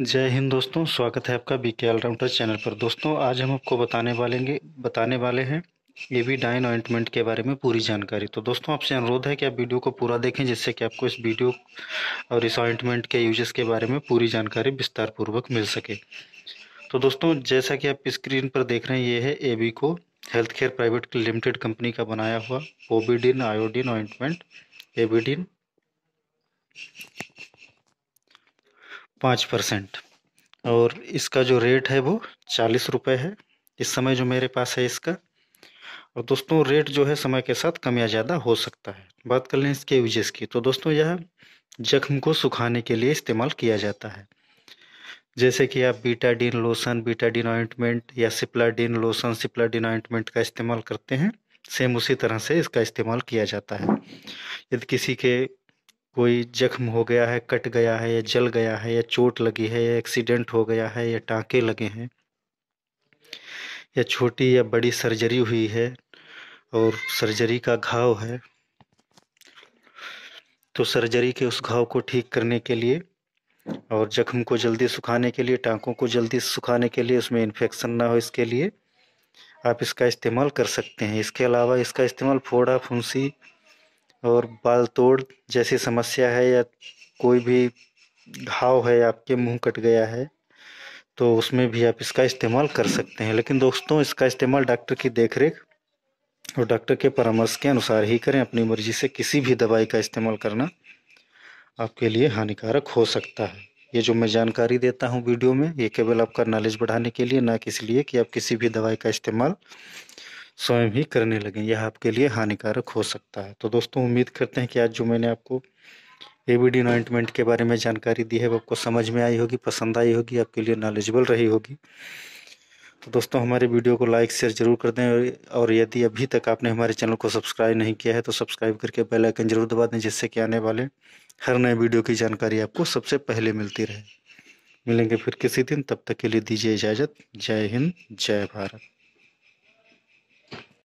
जय हिंद दोस्तों स्वागत है आपका बी के ऑलराउंडर चैनल पर दोस्तों आज हम आपको बताने वाले बताने वाले हैं ए वी डाइन ऑइंटमेंट के बारे में पूरी जानकारी तो दोस्तों आपसे अनुरोध है कि आप वीडियो को पूरा देखें जिससे कि आपको इस वीडियो और इस ऑइंटमेंट के यूजेस के बारे में पूरी जानकारी विस्तारपूर्वक मिल सके तो दोस्तों जैसा कि आप स्क्रीन पर देख रहे हैं ये है ए वी को health care private limited company का बनाया हुआ ओबीडिन आयोडिन ऑइंटमेंट एबीडिन पाँच परसेंट और इसका जो रेट है वो चालीस रुपये है इस समय जो मेरे पास है इसका और दोस्तों रेट जो है समय के साथ कम या ज़्यादा हो सकता है बात कर लें इसके यूजेस की तो दोस्तों यह जख्म को सुखाने के लिए इस्तेमाल किया जाता है जैसे कि आप बीटाडीन लोशन बीटाडीन ऑइंटमेंट या सिप्लाडीन लोशन सिप्लाडीन ऑइंटमेंट का इस्तेमाल करते हैं सेम उसी तरह से इसका इस्तेमाल किया जाता है यदि किसी के कोई जख्म हो गया है कट गया है या जल गया है या चोट लगी है या एक्सीडेंट हो गया है या टाँके लगे हैं या छोटी या बड़ी सर्जरी हुई है और सर्जरी का घाव है तो सर्जरी के उस घाव को ठीक करने के लिए और जख्म को जल्दी सुखाने के लिए टाँकों को जल्दी सुखाने के लिए उसमें इन्फेक्शन ना हो इसके लिए आप इसका इस्तेमाल कर सकते हैं इसके अलावा इसका इस्तेमाल फोड़ा फुंसी और बाल तोड़ जैसी समस्या है या कोई भी घाव है आपके मुंह कट गया है तो उसमें भी आप इसका इस्तेमाल कर सकते हैं लेकिन दोस्तों इसका इस्तेमाल डॉक्टर की देखरेख और डॉक्टर के परामर्श के अनुसार ही करें अपनी मर्जी से किसी भी दवाई का इस्तेमाल करना आपके लिए हानिकारक हो सकता है ये जो मैं जानकारी देता हूँ वीडियो में ये केवल आपका नॉलेज बढ़ाने के लिए ना कि इसलिए कि आप किसी भी दवाई का इस्तेमाल स्वयं ही करने लगें यह आपके लिए हानिकारक हो सकता है तो दोस्तों उम्मीद करते हैं कि आज जो मैंने आपको ए बी डी ऑइंटमेंट के बारे में जानकारी दी है वो आपको समझ में आई होगी पसंद आई होगी आपके लिए नॉलेजेबल रही होगी तो दोस्तों हमारे वीडियो को लाइक शेयर जरूर कर दें और यदि अभी तक आपने हमारे चैनल को सब्सक्राइब नहीं किया है तो सब्सक्राइब करके बेल आइकन जरूर दबा दें जिससे कि आने वाले हर नए वीडियो की जानकारी आपको सबसे पहले मिलती रहे मिलेंगे फिर किसी दिन तब तक के लिए दीजिए इजाज़त जय हिंद जय भारत